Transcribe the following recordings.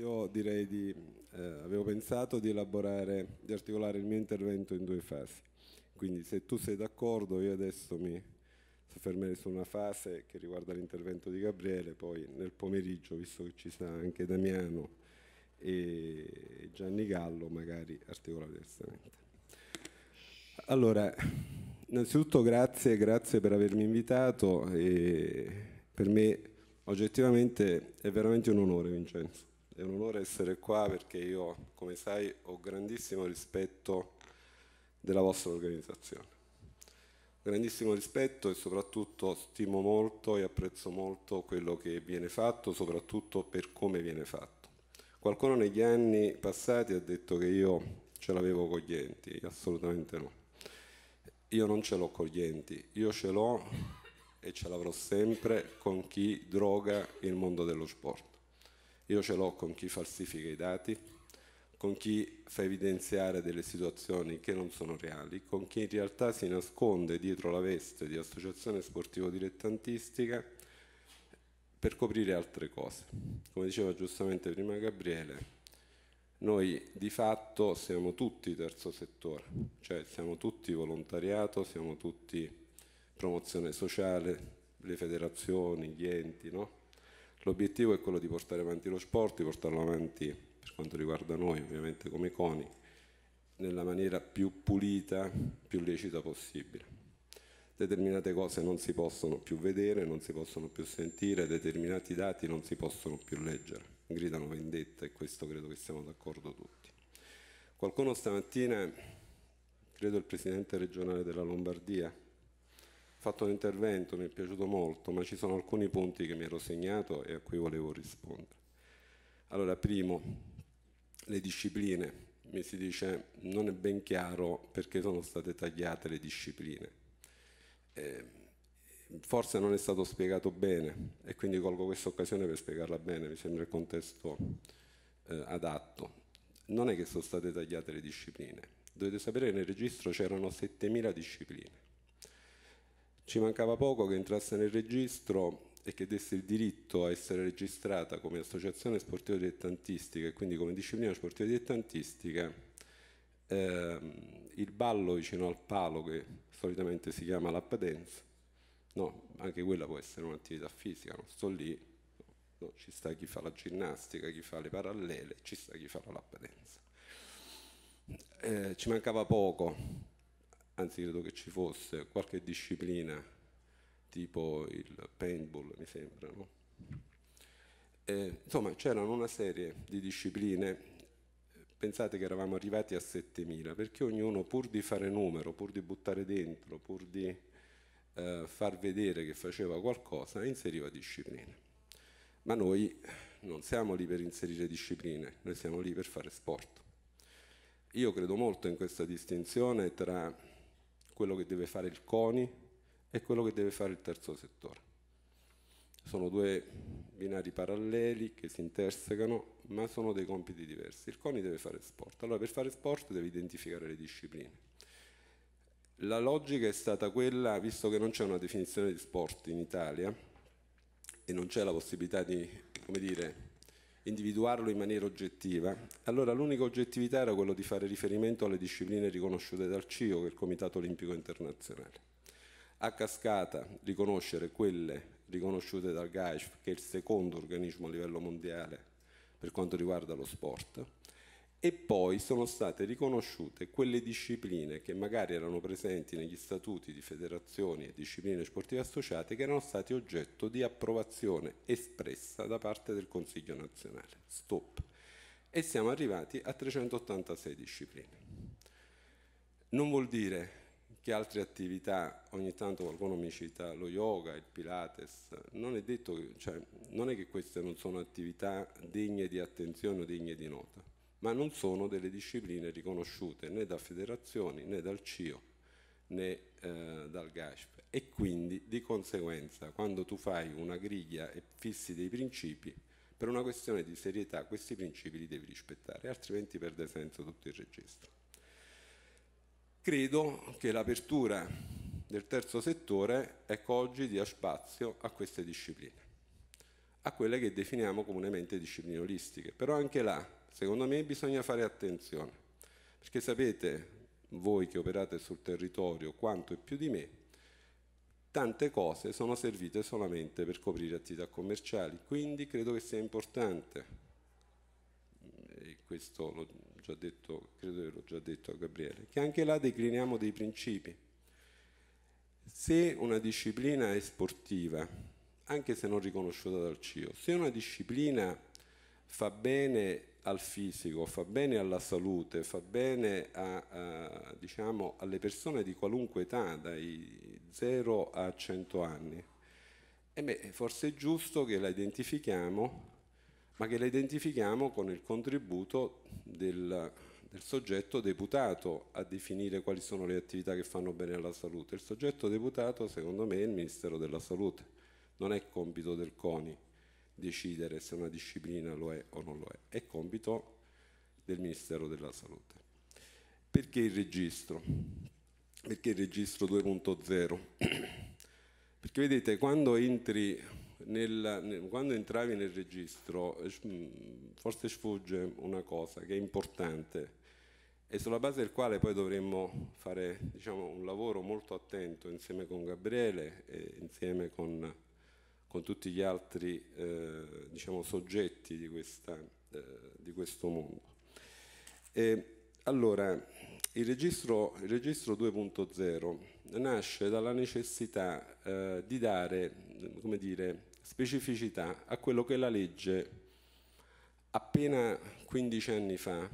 Io direi di, eh, avevo pensato di elaborare, di articolare il mio intervento in due fasi. Quindi se tu sei d'accordo io adesso mi soffermerei su una fase che riguarda l'intervento di Gabriele, poi nel pomeriggio, visto che ci sta anche Damiano e Gianni Gallo, magari articolare diversamente. Allora, innanzitutto grazie, grazie per avermi invitato e per me oggettivamente è veramente un onore Vincenzo è un onore essere qua perché io, come sai, ho grandissimo rispetto della vostra organizzazione. Grandissimo rispetto e soprattutto stimo molto e apprezzo molto quello che viene fatto, soprattutto per come viene fatto. Qualcuno negli anni passati ha detto che io ce l'avevo con gli enti, assolutamente no. Io non ce l'ho con gli enti, io ce l'ho e ce l'avrò sempre con chi droga il mondo dello sport. Io ce l'ho con chi falsifica i dati, con chi fa evidenziare delle situazioni che non sono reali, con chi in realtà si nasconde dietro la veste di associazione sportivo-dilettantistica per coprire altre cose. Come diceva giustamente prima Gabriele, noi di fatto siamo tutti terzo settore, cioè siamo tutti volontariato, siamo tutti promozione sociale, le federazioni, gli enti, no? L'obiettivo è quello di portare avanti lo sport, di portarlo avanti per quanto riguarda noi, ovviamente come CONI, nella maniera più pulita, più lecita possibile. Determinate cose non si possono più vedere, non si possono più sentire, determinati dati non si possono più leggere. Gridano vendetta e questo credo che siamo d'accordo tutti. Qualcuno stamattina, credo il presidente regionale della Lombardia, fatto un intervento, mi è piaciuto molto, ma ci sono alcuni punti che mi ero segnato e a cui volevo rispondere. Allora, primo, le discipline. Mi si dice non è ben chiaro perché sono state tagliate le discipline. Eh, forse non è stato spiegato bene e quindi colgo questa occasione per spiegarla bene, mi sembra il contesto eh, adatto. Non è che sono state tagliate le discipline, dovete sapere che nel registro c'erano 7.000 discipline ci mancava poco che entrasse nel registro e che desse il diritto a essere registrata come associazione sportiva dilettantistica e quindi come disciplina sportiva dilettantistica eh, il ballo vicino al palo che solitamente si chiama lap dance no, anche quella può essere un'attività fisica non sto lì no, ci sta chi fa la ginnastica, chi fa le parallele ci sta chi fa la lap dance eh, ci mancava poco anzi credo che ci fosse qualche disciplina tipo il paintball mi sembra no? e, eh, insomma c'erano una serie di discipline pensate che eravamo arrivati a 7000 perché ognuno pur di fare numero pur di buttare dentro pur di eh, far vedere che faceva qualcosa inseriva discipline ma noi non siamo lì per inserire discipline noi siamo lì per fare sport io credo molto in questa distinzione tra quello che deve fare il CONI e quello che deve fare il terzo settore. Sono due binari paralleli che si intersecano, ma sono dei compiti diversi. Il CONI deve fare sport, allora per fare sport deve identificare le discipline. La logica è stata quella, visto che non c'è una definizione di sport in Italia e non c'è la possibilità di, come dire, individuarlo in maniera oggettiva. Allora l'unica oggettività era quello di fare riferimento alle discipline riconosciute dal CIO, che è il Comitato Olimpico Internazionale. A cascata riconoscere quelle riconosciute dal GAISF, che è il secondo organismo a livello mondiale per quanto riguarda lo sport, e poi sono state riconosciute quelle discipline che magari erano presenti negli statuti di federazioni e discipline sportive associate che erano state oggetto di approvazione espressa da parte del Consiglio nazionale. Stop. E siamo arrivati a 386 discipline. Non vuol dire che altre attività, ogni tanto qualcuno mi cita lo yoga, il pilates, non è, detto, cioè, non è che queste non sono attività degne di attenzione o degne di nota ma non sono delle discipline riconosciute né da federazioni né dal CIO né eh, dal GASP e quindi di conseguenza quando tu fai una griglia e fissi dei principi per una questione di serietà questi principi li devi rispettare altrimenti perde senso tutto il registro credo che l'apertura del terzo settore ecco oggi dia spazio a queste discipline a quelle che definiamo comunemente discipline olistiche però anche là Secondo me bisogna fare attenzione, perché sapete voi che operate sul territorio quanto e più di me, tante cose sono servite solamente per coprire attività commerciali, quindi credo che sia importante, e questo l'ho già detto, credo che l'ho già detto a Gabriele, che anche là decliniamo dei principi. Se una disciplina è sportiva, anche se non riconosciuta dal CIO, se una disciplina fa bene al fisico, fa bene alla salute, fa bene a, a, diciamo, alle persone di qualunque età, dai 0 a 100 anni. E beh, forse è giusto che la identifichiamo, ma che la identifichiamo con il contributo del, del soggetto deputato a definire quali sono le attività che fanno bene alla salute. Il soggetto deputato, secondo me, è il Ministero della Salute, non è compito del CONI decidere se una disciplina lo è o non lo è, è compito del Ministero della Salute. Perché il registro? Perché il registro 2.0? Perché vedete, quando, nel, nel, quando entravi nel registro, mm, forse sfugge una cosa che è importante, e sulla base del quale poi dovremmo fare diciamo, un lavoro molto attento insieme con Gabriele e insieme con con tutti gli altri eh, diciamo, soggetti di, questa, eh, di, questo mondo. E, allora, il registro, registro 2.0 nasce dalla necessità eh, di dare dire, specificità a quello che la legge appena 15 anni fa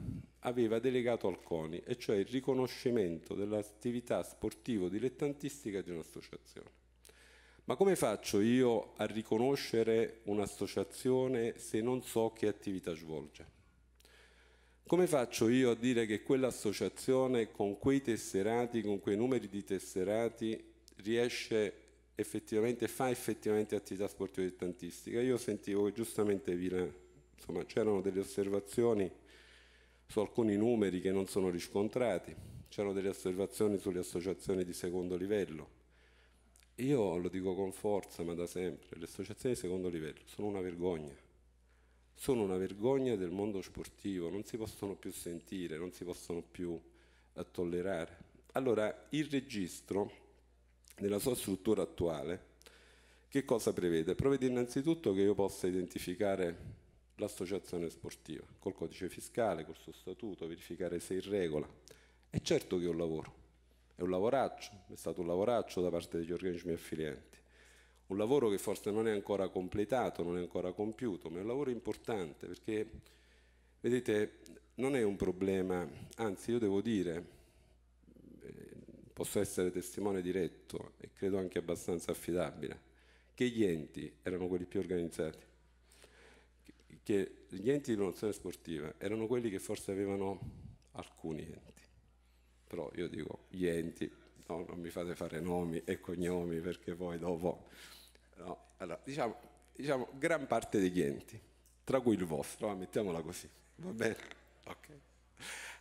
aveva delegato al CONI, e cioè il riconoscimento dell'attività sportivo-dilettantistica di un'associazione. Ma come faccio io a riconoscere un'associazione se non so che attività svolge? Come faccio io a dire che quell'associazione con quei tesserati, con quei numeri di tesserati, riesce effettivamente, fa effettivamente attività sportiva dilettantistica? Io sentivo che giustamente insomma, c'erano delle osservazioni su alcuni numeri che non sono riscontrati, c'erano delle osservazioni sulle associazioni di secondo livello io lo dico con forza, ma da sempre, le associazioni di secondo livello sono una vergogna. Sono una vergogna del mondo sportivo, non si possono più sentire, non si possono più eh, tollerare. Allora, il registro, nella sua struttura attuale, che cosa prevede? Prevede innanzitutto che io possa identificare l'associazione sportiva col codice fiscale, col suo statuto, verificare se è in regola. È certo che ho lavoro è un lavoraccio, è stato un lavoraccio da parte degli organismi affilienti. Un lavoro che forse non è ancora completato, non è ancora compiuto, ma è un lavoro importante perché, vedete, non è un problema, anzi io devo dire, eh, posso essere testimone diretto e credo anche abbastanza affidabile, che gli enti erano quelli più organizzati, che gli enti di promozione sportiva erano quelli che forse avevano alcuni enti però io dico gli enti, no, non mi fate fare nomi e cognomi perché poi dopo... No. Allora, diciamo, diciamo gran parte degli enti, tra cui il vostro, ah, mettiamola così, va bene? Okay.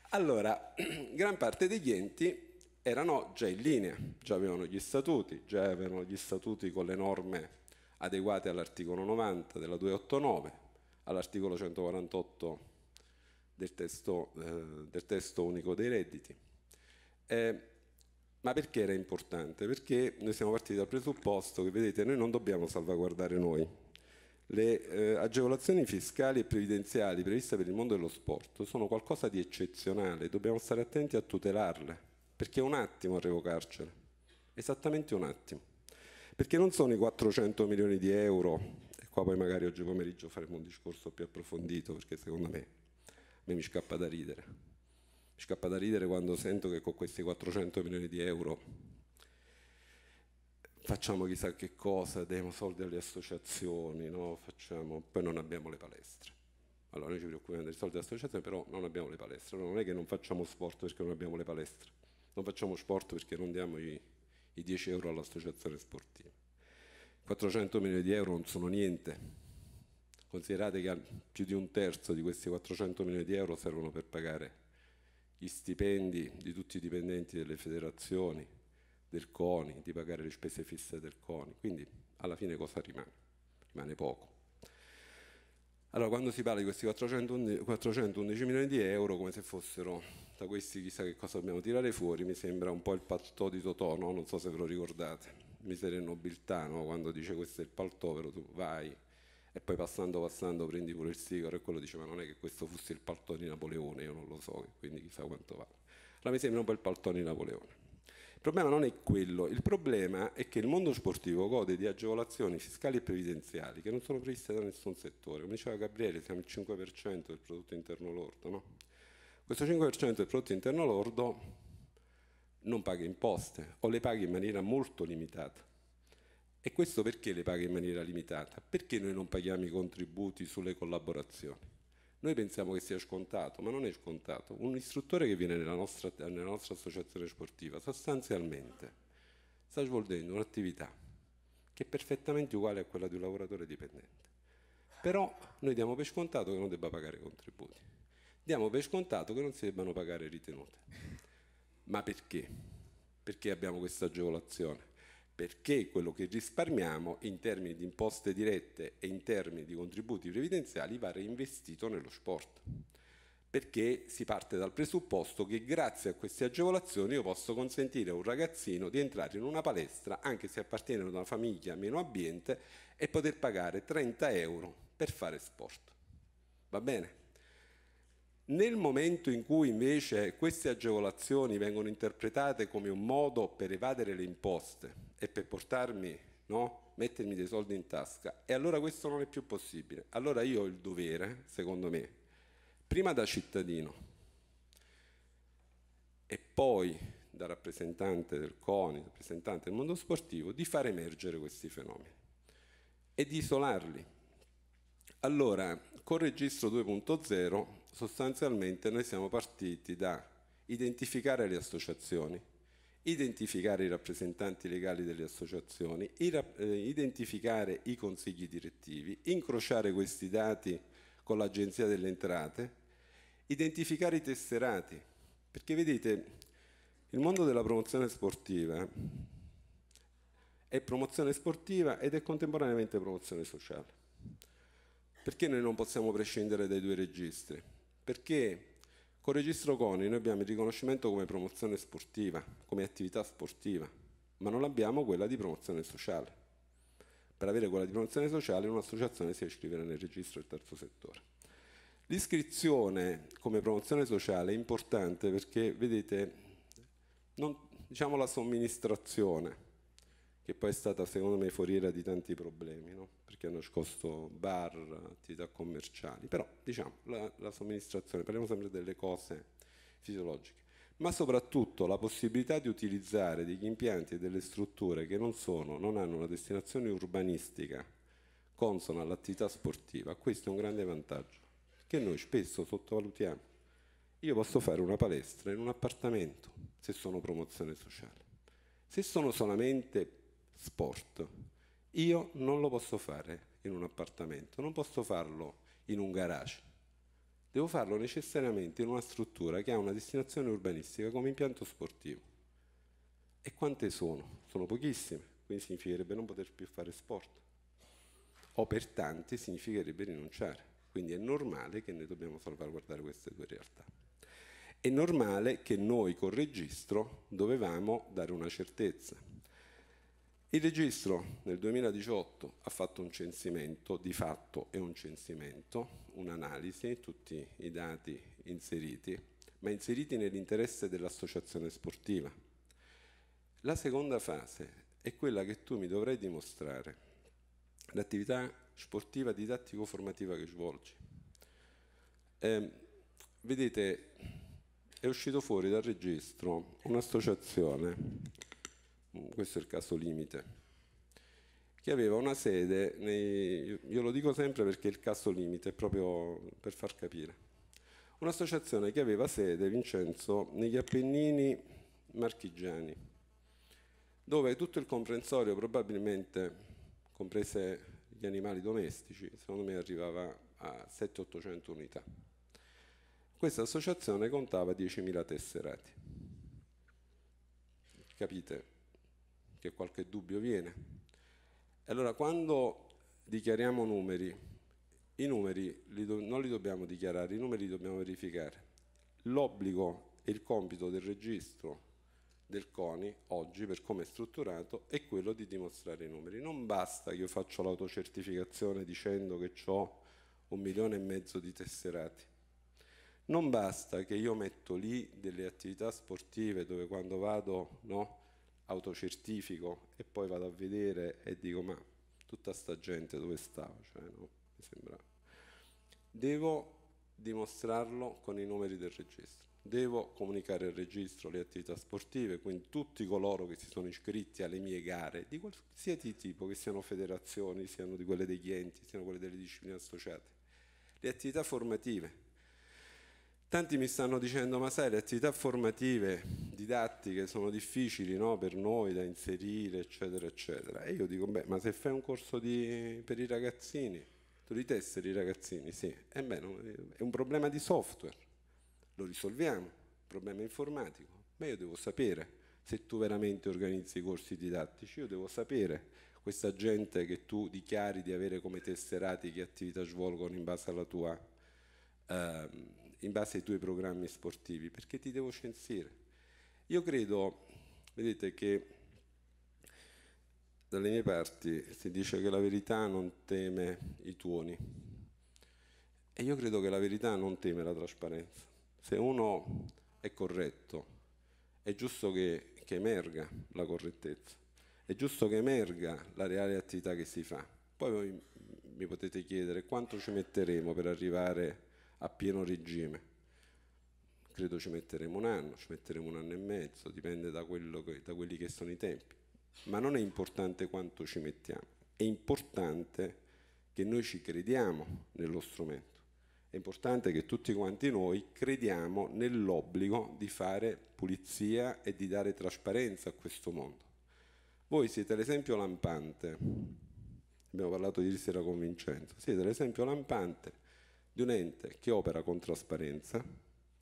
Allora, gran parte degli enti erano già in linea, già avevano gli statuti, già avevano gli statuti con le norme adeguate all'articolo 90 della 289, all'articolo 148 del testo, eh, del testo unico dei redditi eh, ma perché era importante? Perché noi siamo partiti dal presupposto che, vedete, noi non dobbiamo salvaguardare noi. Le eh, agevolazioni fiscali e previdenziali previste per il mondo dello sport sono qualcosa di eccezionale, dobbiamo stare attenti a tutelarle, perché è un attimo a revocarcele, esattamente un attimo. Perché non sono i 400 milioni di euro, e qua poi magari oggi pomeriggio faremo un discorso più approfondito, perché secondo me, me mi scappa da ridere, scappa da ridere quando sento che con questi 400 milioni di euro facciamo chissà che cosa, diamo soldi alle associazioni, no? facciamo, poi non abbiamo le palestre. Allora noi ci preoccupiamo dei soldi delle associazioni, però non abbiamo le palestre. Allora, non è che non facciamo sport perché non abbiamo le palestre, non facciamo sport perché non diamo i, i 10 euro all'associazione sportiva. 400 milioni di euro non sono niente. Considerate che più di un terzo di questi 400 milioni di euro servono per pagare gli stipendi di tutti i dipendenti delle federazioni, del CONI, di pagare le spese fisse del CONI. Quindi alla fine cosa rimane? Rimane poco. Allora, quando si parla di questi 411, 411 milioni di euro, come se fossero da questi chissà che cosa dobbiamo tirare fuori, mi sembra un po' il paltò di Totò, no? non so se ve lo ricordate, miseria nobiltà, no? quando dice questo è il paltovero, tu vai, e poi passando passando prendi pure il sigaro e quello dice ma non è che questo fosse il palto di Napoleone, io non lo so, quindi chissà quanto vale. Allora mi sembra un po' il palto di Napoleone. Il problema non è quello, il problema è che il mondo sportivo gode di agevolazioni fiscali e previdenziali che non sono previste da nessun settore. Come diceva Gabriele, siamo il 5% del prodotto interno lordo, no? Questo 5% del prodotto interno lordo non paga imposte o le paga in maniera molto limitata. E questo perché le paga in maniera limitata? Perché noi non paghiamo i contributi sulle collaborazioni? Noi pensiamo che sia scontato, ma non è scontato. Un istruttore che viene nella nostra, nella nostra associazione sportiva sostanzialmente sta svolgendo un'attività che è perfettamente uguale a quella di un lavoratore dipendente. Però noi diamo per scontato che non debba pagare contributi, diamo per scontato che non si debbano pagare ritenute. Ma perché? Perché abbiamo questa agevolazione? perché quello che risparmiamo in termini di imposte dirette e in termini di contributi previdenziali va reinvestito nello sport. Perché si parte dal presupposto che grazie a queste agevolazioni io posso consentire a un ragazzino di entrare in una palestra, anche se appartiene ad una famiglia meno ambiente, e poter pagare 30 euro per fare sport. Va bene? Nel momento in cui invece queste agevolazioni vengono interpretate come un modo per evadere le imposte, e per portarmi, no? mettermi dei soldi in tasca. E allora questo non è più possibile. Allora io ho il dovere, secondo me, prima da cittadino e poi da rappresentante del CONI, rappresentante del mondo sportivo, di far emergere questi fenomeni e di isolarli. Allora, con registro 2.0 sostanzialmente noi siamo partiti da identificare le associazioni, identificare i rappresentanti legali delle associazioni, eh, identificare i consigli direttivi, incrociare questi dati con l'Agenzia delle Entrate, identificare i tesserati, perché vedete, il mondo della promozione sportiva è promozione sportiva ed è contemporaneamente promozione sociale. Perché noi non possiamo prescindere dai due registri? Perché con il registro CONI noi abbiamo il riconoscimento come promozione sportiva, come attività sportiva, ma non abbiamo quella di promozione sociale. Per avere quella di promozione sociale un'associazione si deve iscrivere nel registro del terzo settore. L'iscrizione come promozione sociale è importante perché, vedete, non, diciamo la somministrazione, che poi è stata secondo me foriera di tanti problemi, no? perché hanno scosto bar, attività commerciali, però diciamo la, la somministrazione, parliamo sempre delle cose fisiologiche, ma soprattutto la possibilità di utilizzare degli impianti e delle strutture che non, sono, non hanno una destinazione urbanistica consona all'attività sportiva, questo è un grande vantaggio che noi spesso sottovalutiamo. Io posso fare una palestra in un appartamento se sono promozione sociale. Se sono solamente sport. Io non lo posso fare in un appartamento, non posso farlo in un garage. Devo farlo necessariamente in una struttura che ha una destinazione urbanistica come impianto sportivo. E quante sono? Sono pochissime, quindi significherebbe non poter più fare sport. O per tanti significherebbe rinunciare. Quindi è normale che noi dobbiamo salvaguardare queste due realtà. È normale che noi col registro dovevamo dare una certezza, il registro nel 2018 ha fatto un censimento, di fatto è un censimento, un'analisi, tutti i dati inseriti, ma inseriti nell'interesse dell'associazione sportiva. La seconda fase è quella che tu mi dovrai dimostrare, l'attività sportiva didattico-formativa che svolgi. Eh, vedete, è uscito fuori dal registro un'associazione Mm, questo è il caso limite, che aveva una sede, nei, io lo dico sempre perché è il caso limite, proprio per far capire, un'associazione che aveva sede, Vincenzo, negli Appennini marchigiani, dove tutto il comprensorio probabilmente, comprese gli animali domestici, secondo me arrivava a 700-800 unità. Questa associazione contava 10.000 tesserati. Capite? che qualche dubbio viene. allora quando dichiariamo numeri, i numeri li non li dobbiamo dichiarare, i numeri li dobbiamo verificare. L'obbligo e il compito del registro del CONI oggi, per come è strutturato, è quello di dimostrare i numeri. Non basta che io faccio l'autocertificazione dicendo che ho un milione e mezzo di tesserati. Non basta che io metto lì delle attività sportive dove quando vado no, autocertifico e poi vado a vedere e dico ma tutta sta gente dove stava? Cioè, no, mi sembra. Devo dimostrarlo con i numeri del registro. Devo comunicare al registro le attività sportive, quindi tutti coloro che si sono iscritti alle mie gare, di qualsiasi tipo, che siano federazioni, siano di quelle degli enti, siano quelle delle discipline associate. Le attività formative, Tanti mi stanno dicendo, ma sai, le attività formative, didattiche sono difficili no? per noi da inserire, eccetera, eccetera. E io dico, beh, ma se fai un corso di... per i ragazzini, tu li tesseri i ragazzini, sì. E beh, è un problema di software, lo risolviamo, problema informatico. Ma io devo sapere, se tu veramente organizzi i corsi didattici, io devo sapere questa gente che tu dichiari di avere come tesserati che attività svolgono in base alla tua... Ehm, in base ai tuoi programmi sportivi, perché ti devo censire. Io credo, vedete, che dalle mie parti si dice che la verità non teme i tuoni e io credo che la verità non teme la trasparenza. Se uno è corretto, è giusto che, che emerga la correttezza, è giusto che emerga la reale attività che si fa. Poi voi mi potete chiedere quanto ci metteremo per arrivare a a pieno regime. Credo ci metteremo un anno, ci metteremo un anno e mezzo, dipende da, che, da quelli che sono i tempi. Ma non è importante quanto ci mettiamo, è importante che noi ci crediamo nello strumento. È importante che tutti quanti noi crediamo nell'obbligo di fare pulizia e di dare trasparenza a questo mondo. Voi siete l'esempio lampante, abbiamo parlato ieri sera con Vincenzo, siete l'esempio lampante di un ente che opera con trasparenza,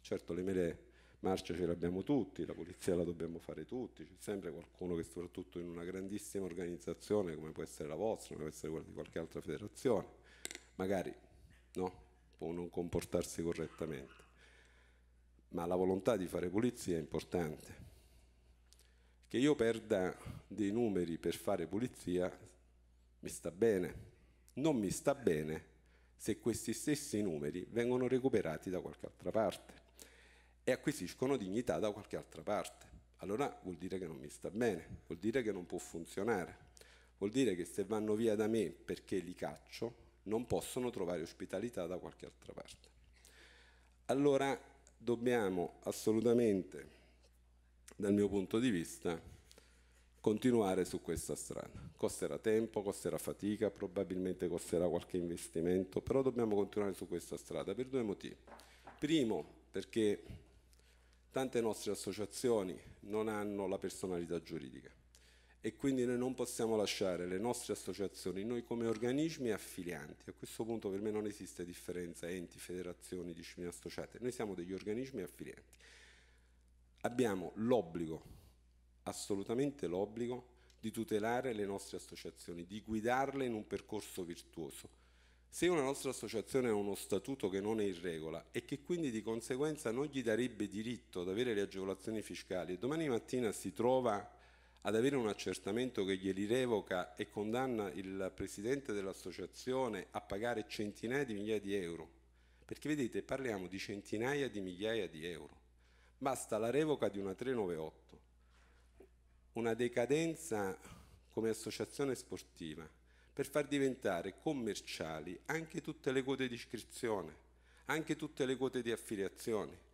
certo le mele marce ce le abbiamo tutti, la polizia la dobbiamo fare tutti, c'è sempre qualcuno che soprattutto in una grandissima organizzazione come può essere la vostra, come può essere quella di qualche altra federazione, magari no, può non comportarsi correttamente, ma la volontà di fare pulizia è importante. Che io perda dei numeri per fare pulizia mi sta bene, non mi sta bene se questi stessi numeri vengono recuperati da qualche altra parte e acquisiscono dignità da qualche altra parte. Allora vuol dire che non mi sta bene, vuol dire che non può funzionare, vuol dire che se vanno via da me perché li caccio non possono trovare ospitalità da qualche altra parte. Allora dobbiamo assolutamente, dal mio punto di vista, continuare su questa strada. Costerà tempo, costerà fatica, probabilmente costerà qualche investimento, però dobbiamo continuare su questa strada per due motivi. Primo, perché tante nostre associazioni non hanno la personalità giuridica e quindi noi non possiamo lasciare le nostre associazioni, noi come organismi affilianti, a questo punto per me non esiste differenza enti, federazioni, discipline associate, noi siamo degli organismi affilianti. Abbiamo l'obbligo assolutamente l'obbligo di tutelare le nostre associazioni, di guidarle in un percorso virtuoso. Se una nostra associazione ha uno statuto che non è in regola e che quindi di conseguenza non gli darebbe diritto ad avere le agevolazioni fiscali e domani mattina si trova ad avere un accertamento che glieli revoca e condanna il presidente dell'associazione a pagare centinaia di migliaia di euro, perché vedete parliamo di centinaia di migliaia di euro, basta la revoca di una 398 una decadenza come associazione sportiva per far diventare commerciali anche tutte le quote di iscrizione, anche tutte le quote di affiliazione.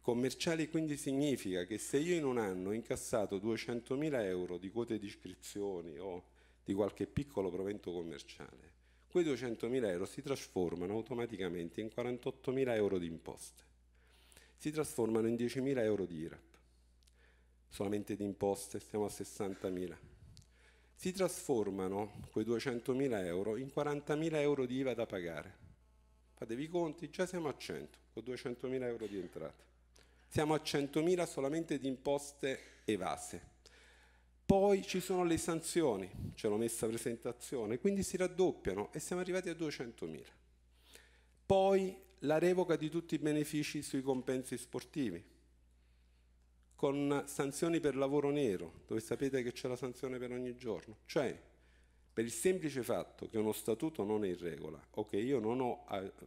Commerciali quindi significa che se io in un anno ho incassato 200.000 euro di quote di iscrizioni o di qualche piccolo provento commerciale, quei 200.000 euro si trasformano automaticamente in 48.000 euro di imposte, si trasformano in 10.000 euro di IRAP solamente di imposte, siamo a 60.000. Si trasformano quei 200.000 euro in 40.000 euro di IVA da pagare. Fatevi i conti, già siamo a 100, con 200.000 euro di entrate. Siamo a 100.000 solamente di imposte evase. Poi ci sono le sanzioni, ce l'ho messa presentazione, quindi si raddoppiano e siamo arrivati a 200.000. Poi la revoca di tutti i benefici sui compensi sportivi, con sanzioni per lavoro nero, dove sapete che c'è la sanzione per ogni giorno. Cioè, per il semplice fatto che uno statuto non è in regola o che io non ho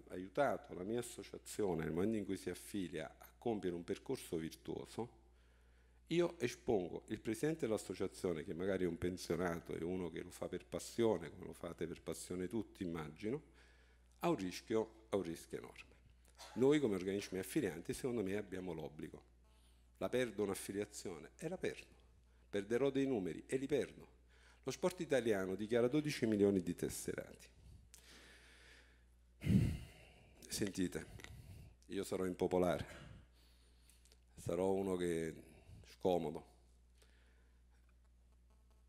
aiutato la mia associazione nel momento in cui si affilia a compiere un percorso virtuoso, io espongo il presidente dell'associazione, che magari è un pensionato e uno che lo fa per passione, come lo fate per passione tutti, immagino, a un rischio, a un rischio enorme. Noi come organismi affilianti, secondo me, abbiamo l'obbligo la perdo un'affiliazione e la perdo, perderò dei numeri e li perdo. Lo sport italiano dichiara 12 milioni di tesserati. Sentite, io sarò impopolare, sarò uno che è scomodo,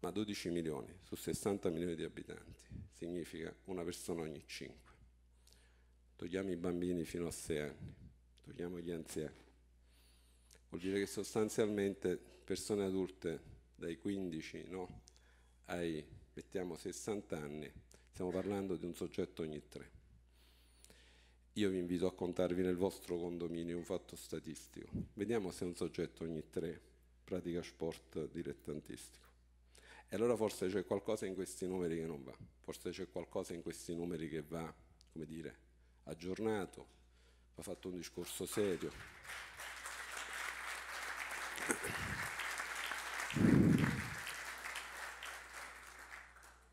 ma 12 milioni su 60 milioni di abitanti significa una persona ogni 5. Togliamo i bambini fino a 6 anni, togliamo gli anziani, Vuol dire che sostanzialmente persone adulte dai 15 no, ai mettiamo 60 anni, stiamo parlando di un soggetto ogni tre. Io vi invito a contarvi nel vostro condominio un fatto statistico. Vediamo se un soggetto ogni tre pratica sport dilettantistico. E allora forse c'è qualcosa in questi numeri che non va, forse c'è qualcosa in questi numeri che va, come dire, aggiornato, va fatto un discorso serio.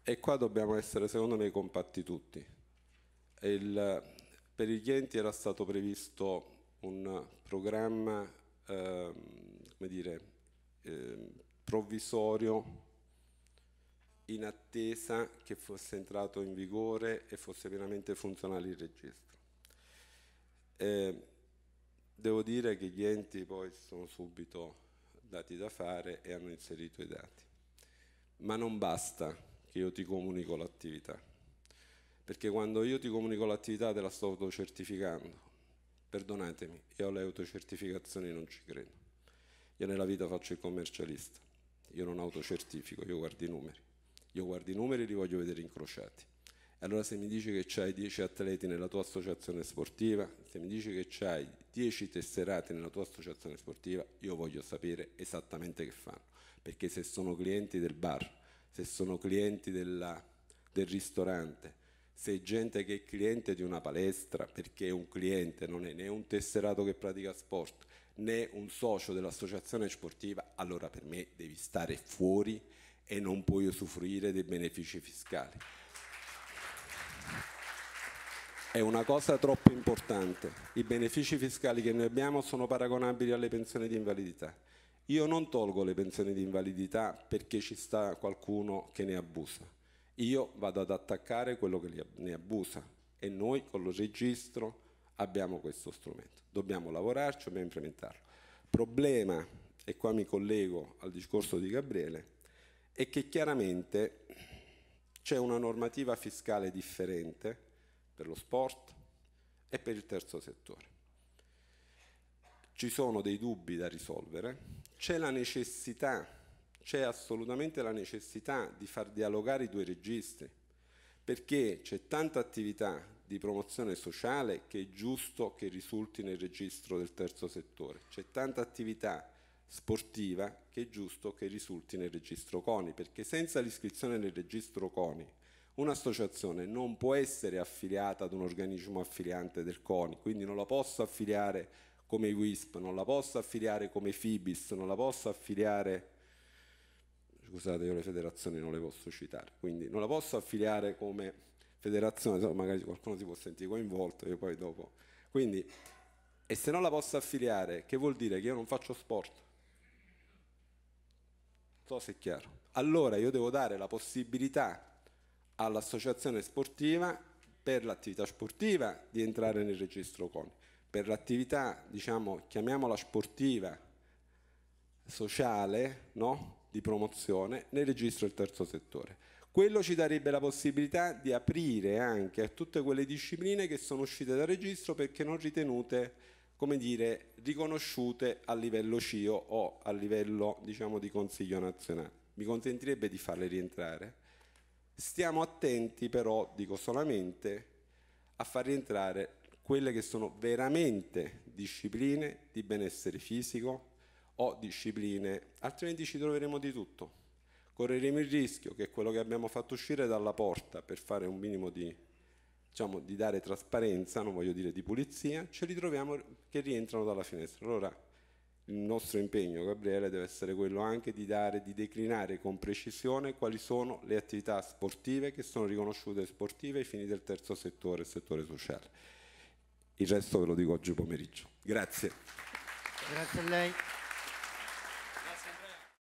E qua dobbiamo essere, secondo me, compatti tutti. Il, per gli enti era stato previsto un programma, eh, come dire, eh, provvisorio in attesa che fosse entrato in vigore e fosse pienamente funzionale il registro. Eh, devo dire che gli enti poi sono subito dati da fare e hanno inserito i dati. Ma non basta che io ti comunico l'attività, perché quando io ti comunico l'attività te la sto autocertificando. Perdonatemi, io alle autocertificazioni non ci credo. Io nella vita faccio il commercialista, io non autocertifico, io guardo i numeri. Io guardo i numeri e li voglio vedere incrociati. Allora se mi dici che hai 10 atleti nella tua associazione sportiva, se mi dici che hai 10 tesserati nella tua associazione sportiva, io voglio sapere esattamente che fanno, perché se sono clienti del bar, se sono clienti della, del ristorante, se è gente che è cliente di una palestra, perché è un cliente non è né un tesserato che pratica sport, né un socio dell'associazione sportiva, allora per me devi stare fuori e non puoi usufruire dei benefici fiscali. È una cosa troppo importante. I benefici fiscali che noi abbiamo sono paragonabili alle pensioni di invalidità. Io non tolgo le pensioni di invalidità perché ci sta qualcuno che ne abusa. Io vado ad attaccare quello che ne abusa e noi con lo registro abbiamo questo strumento. Dobbiamo lavorarci, dobbiamo implementarlo. Problema, e qua mi collego al discorso di Gabriele, è che chiaramente c'è una normativa fiscale differente per lo sport e per il terzo settore. Ci sono dei dubbi da risolvere, c'è la necessità, c'è assolutamente la necessità di far dialogare i due registri, perché c'è tanta attività di promozione sociale che è giusto che risulti nel registro del terzo settore, c'è tanta attività sportiva che è giusto che risulti nel registro CONI, perché senza l'iscrizione nel registro CONI Un'associazione non può essere affiliata ad un organismo affiliante del CONI, quindi non la posso affiliare come WISP, non la posso affiliare come FIBIS, non la posso affiliare scusate io le federazioni non le posso citare, quindi non la posso affiliare come federazione, magari qualcuno si può sentire coinvolto, io poi dopo. Quindi, e se non la posso affiliare, che vuol dire che io non faccio sport? Non so se è chiaro. Allora io devo dare la possibilità all'associazione sportiva per l'attività sportiva di entrare nel registro CONI. Per l'attività, diciamo, chiamiamola sportiva, sociale, no? di promozione, nel registro del terzo settore. Quello ci darebbe la possibilità di aprire anche a tutte quelle discipline che sono uscite dal registro perché non ritenute, come dire, riconosciute a livello CIO o a livello, diciamo, di Consiglio nazionale. Mi consentirebbe di farle rientrare? Stiamo attenti però, dico solamente, a far rientrare quelle che sono veramente discipline di benessere fisico o discipline, altrimenti ci troveremo di tutto. Correremo il rischio che quello che abbiamo fatto uscire dalla porta per fare un minimo di, diciamo, di dare trasparenza, non voglio dire di pulizia, ce li troviamo che rientrano dalla finestra. Allora il nostro impegno, Gabriele, deve essere quello anche di dare, di declinare con precisione quali sono le attività sportive che sono riconosciute sportive ai fini del terzo settore e settore sociale. Il resto ve lo dico oggi pomeriggio. Grazie. Grazie a lei.